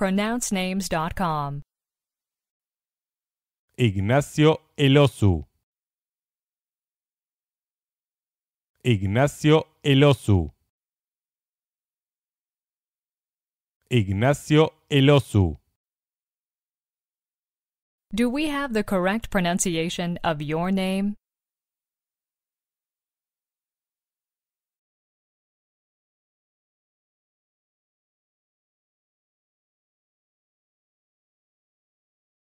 pronouncenames.com. Ignacio Elosu. Ignacio Elosu. Ignacio Elosu. Do we have the correct pronunciation of your name?